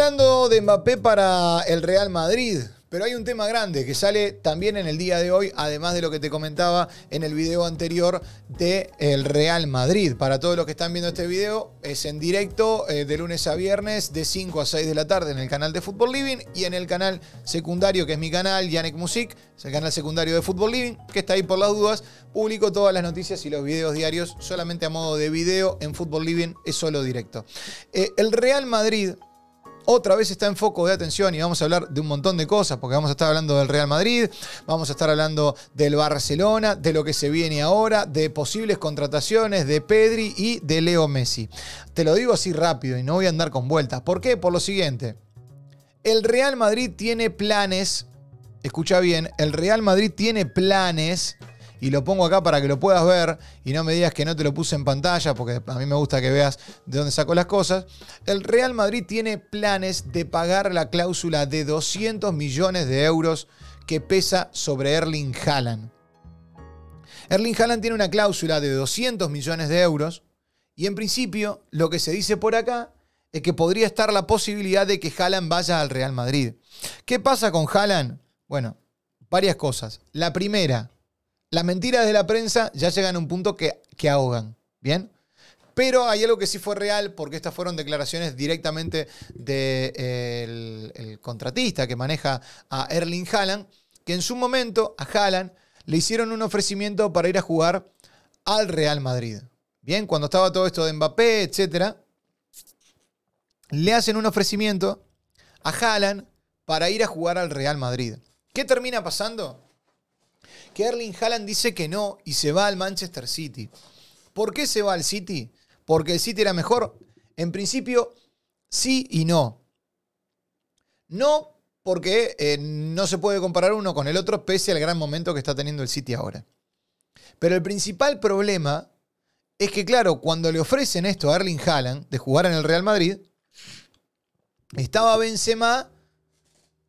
hablando de Mbappé para el Real Madrid, pero hay un tema grande que sale también en el día de hoy, además de lo que te comentaba en el video anterior de el Real Madrid. Para todos los que están viendo este video, es en directo eh, de lunes a viernes de 5 a 6 de la tarde en el canal de Fútbol Living y en el canal secundario que es mi canal, Yannick Music, es el canal secundario de Fútbol Living, que está ahí por las dudas. Publico todas las noticias y los videos diarios solamente a modo de video. En Fútbol Living es solo directo. Eh, el Real Madrid otra vez está en foco de atención y vamos a hablar de un montón de cosas, porque vamos a estar hablando del Real Madrid, vamos a estar hablando del Barcelona, de lo que se viene ahora, de posibles contrataciones de Pedri y de Leo Messi. Te lo digo así rápido y no voy a andar con vueltas. ¿Por qué? Por lo siguiente. El Real Madrid tiene planes, escucha bien, el Real Madrid tiene planes y lo pongo acá para que lo puedas ver y no me digas que no te lo puse en pantalla porque a mí me gusta que veas de dónde saco las cosas. El Real Madrid tiene planes de pagar la cláusula de 200 millones de euros que pesa sobre Erling Haaland. Erling Haaland tiene una cláusula de 200 millones de euros y en principio lo que se dice por acá es que podría estar la posibilidad de que Haaland vaya al Real Madrid. ¿Qué pasa con Haaland? Bueno, varias cosas. La primera, las mentiras de la prensa ya llegan a un punto que, ahogan, ¿bien? Pero hay algo que sí fue real, porque estas fueron declaraciones directamente del de, eh, el contratista que maneja a Erling Haaland, que en su momento a Haaland le hicieron un ofrecimiento para ir a jugar al Real Madrid. Bien, cuando estaba todo esto de Mbappé, etc., le hacen un ofrecimiento a Haaland para ir a jugar al Real Madrid. ¿Qué termina pasando? que Erling Haaland dice que no y se va al Manchester City. ¿Por qué se va al City? ¿Porque el City era mejor? En principio, sí y no. No porque eh, no se puede comparar uno con el otro pese al gran momento que está teniendo el City ahora. Pero el principal problema es que, claro, cuando le ofrecen esto a Erling Haaland de jugar en el Real Madrid, estaba Benzema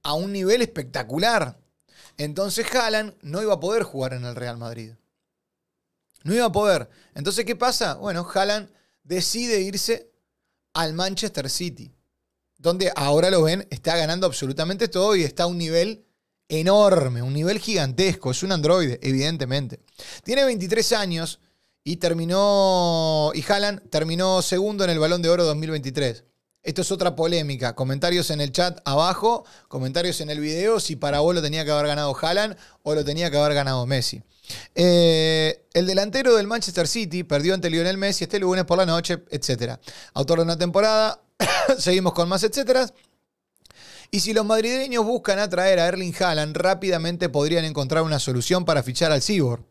a un nivel espectacular. Entonces Haaland no iba a poder jugar en el Real Madrid. No iba a poder. Entonces, ¿qué pasa? Bueno, Haaland decide irse al Manchester City, donde ahora lo ven, está ganando absolutamente todo y está a un nivel enorme, un nivel gigantesco. Es un androide, evidentemente. Tiene 23 años y terminó, y Haaland terminó segundo en el Balón de Oro 2023. Esto es otra polémica. Comentarios en el chat abajo, comentarios en el video si para vos lo tenía que haber ganado Haaland o lo tenía que haber ganado Messi. Eh, el delantero del Manchester City perdió ante Lionel Messi este lunes por la noche, etc. Autor de una temporada, seguimos con más, etc. Y si los madrileños buscan atraer a Erling Haaland, rápidamente podrían encontrar una solución para fichar al Cibor.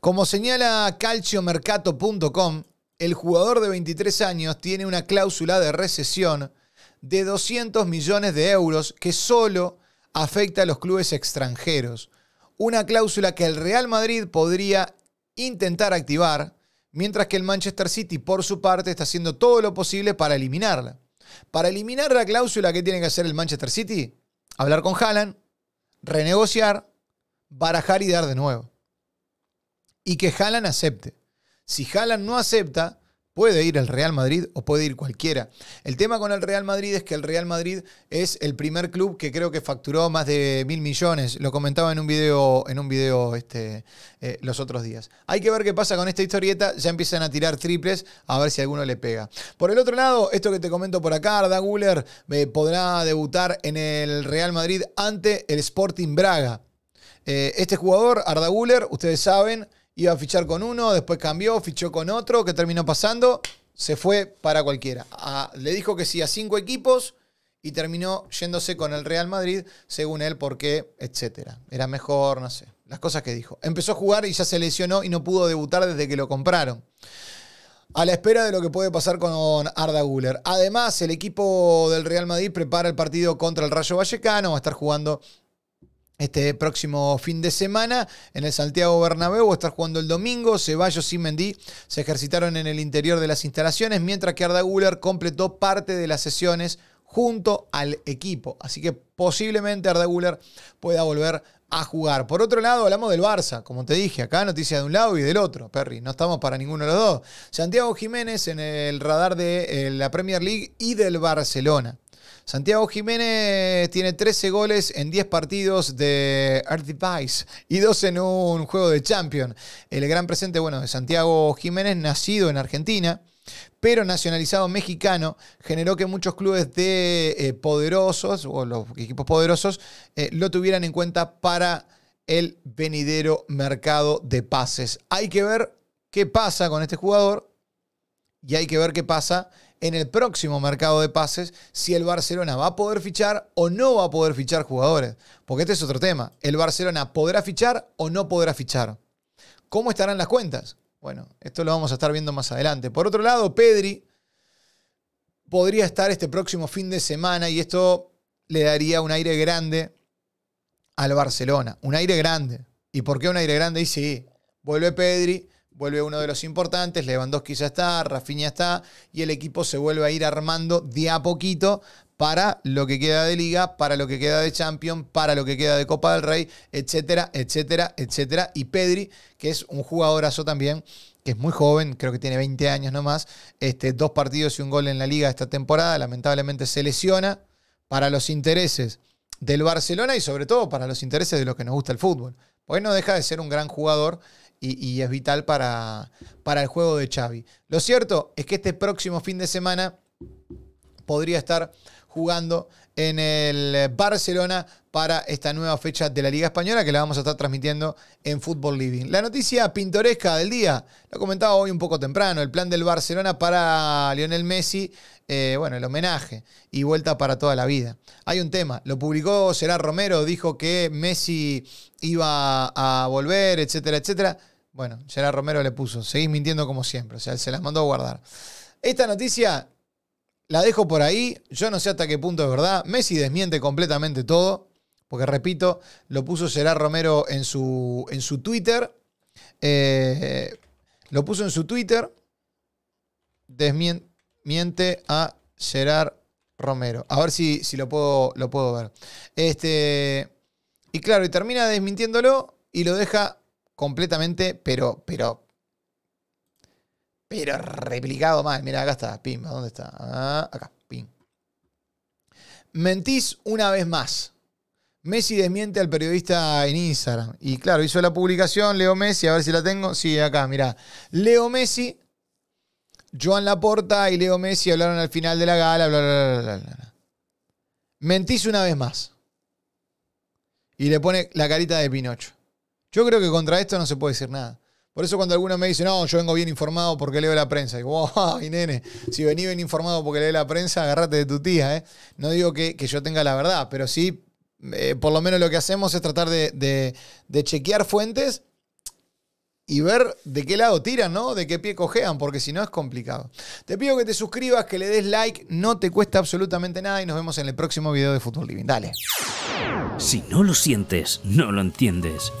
Como señala calciomercato.com, el jugador de 23 años tiene una cláusula de recesión de 200 millones de euros que solo afecta a los clubes extranjeros. Una cláusula que el Real Madrid podría intentar activar, mientras que el Manchester City, por su parte, está haciendo todo lo posible para eliminarla. Para eliminar la cláusula, ¿qué tiene que hacer el Manchester City? Hablar con Haaland, renegociar, barajar y dar de nuevo. Y que Haaland acepte. Si Haaland no acepta, puede ir el Real Madrid o puede ir cualquiera. El tema con el Real Madrid es que el Real Madrid es el primer club que creo que facturó más de mil millones. Lo comentaba en un video, en un video este, eh, los otros días. Hay que ver qué pasa con esta historieta. Ya empiezan a tirar triples a ver si alguno le pega. Por el otro lado, esto que te comento por acá, Arda Guller eh, podrá debutar en el Real Madrid ante el Sporting Braga. Eh, este jugador, Arda Guller, ustedes saben, iba a fichar con uno, después cambió, fichó con otro, que terminó pasando, se fue para cualquiera. le dijo que sí a cinco equipos y terminó yéndose con el Real Madrid, según él, porque, etcétera. Era mejor, no sé, las cosas que dijo. Empezó a jugar y ya se lesionó y no pudo debutar desde que lo compraron. A la espera de lo que puede pasar con Arda Guller. Además, el equipo del Real Madrid prepara el partido contra el Rayo Vallecano, va a estar jugando este próximo fin de semana en el Santiago Bernabéu. Va jugando el domingo. Ceballos y Mendy se ejercitaron en el interior de las instalaciones, mientras que Arda Guller completó parte de las sesiones junto al equipo. Así que posiblemente Arda Guller pueda volver a jugar. Por otro lado, hablamos del Barça, como te dije, acá noticia de un lado y del otro, Perry, no estamos para ninguno de los dos. Santiago Jiménez en el radar de eh, la Premier League y del Barcelona. Santiago Jiménez tiene 13 goles en 10 partidos de Earth Device y 2 en un juego de Champions. El gran presente, bueno, de Santiago Jiménez, nacido en Argentina pero nacionalizado mexicano, generó que muchos clubes de eh, poderosos o los equipos poderosos eh, lo tuvieran en cuenta para el venidero mercado de pases. Hay que ver qué pasa con este jugador y hay que ver qué pasa en el próximo mercado de pases si el Barcelona va a poder fichar o no va a poder fichar jugadores. Porque este es otro tema. ¿El Barcelona podrá fichar o no podrá fichar? ¿Cómo estarán las cuentas? Bueno, esto lo vamos a estar viendo más adelante. Por otro lado, Pedri podría estar este próximo fin de semana y esto le daría un aire grande al Barcelona. Un aire grande. ¿Y por qué un aire grande? Y sí, vuelve Pedri vuelve uno de los importantes, Lewandowski ya está, Rafinha está, y el equipo se vuelve a ir armando de a poquito para lo que queda de Liga, para lo que queda de Champions, para lo que queda de Copa del Rey, etcétera, etcétera, etcétera. Y Pedri, que es un jugadorazo también, que es muy joven, creo que tiene 20 años nomás, este, dos partidos y un gol en la Liga esta temporada, lamentablemente se lesiona para los intereses del Barcelona y sobre todo para los intereses de los que nos gusta el fútbol. Porque no deja de ser un gran jugador y, es vital para, para el juego de Xavi. Lo cierto es que este próximo fin de semana podría estar jugando en el eh, Barcelona para esta nueva fecha de la Liga Española que la vamos a estar transmitiendo en Football Living. La noticia pintoresca del día, lo comentaba hoy un poco temprano, el plan del Barcelona para Lionel Messi, eh, bueno, el homenaje y vuelta para toda la vida. Hay un tema, lo publicó Gerard Romero, dijo que Messi iba a volver, etcétera, etcétera. Bueno, Gerard Romero le puso, seguís mintiendo como siempre, o sea, se las mandó a guardar. Esta noticia la dejo por ahí. Yo no sé hasta qué punto es verdad. Messi desmiente completamente todo. Porque repito, lo puso Gerard Romero en su, en su Twitter. Eh, lo puso en su Twitter. Desmiente a Gerard Romero. A ver si, si lo, puedo, lo puedo ver. Este, y claro, y termina desmintiéndolo y lo deja completamente, pero, pero pero replicado mal. Mira, acá está, pim, ¿dónde está? Ah, acá, pim. Mentís una vez más. Messi desmiente al periodista en Instagram. Y claro, hizo la publicación Leo Messi, a ver si la tengo. Sí, acá, Mira, Leo Messi, Joan Laporta y Leo Messi hablaron al final de la gala, bla, bla, bla. Mentís una vez más. Y le pone la carita de Pinocho. Yo creo que contra esto no se puede decir nada. Por eso cuando alguno me dice, no, yo vengo bien informado porque leo la prensa, Y digo, oh, ay, nene, si vení bien informado porque leo la prensa, agarrate de tu tía, ¿eh? No digo que, yo tenga la verdad, pero sí, eh, por lo menos lo que hacemos es tratar de, chequear fuentes y ver de qué lado tiran, ¿no? De qué pie cojean, porque si no es complicado. Te pido que te suscribas, que le des like, no te cuesta absolutamente nada y nos vemos en el próximo video de Fútbol Living. Dale. Si no lo sientes, no lo entiendes.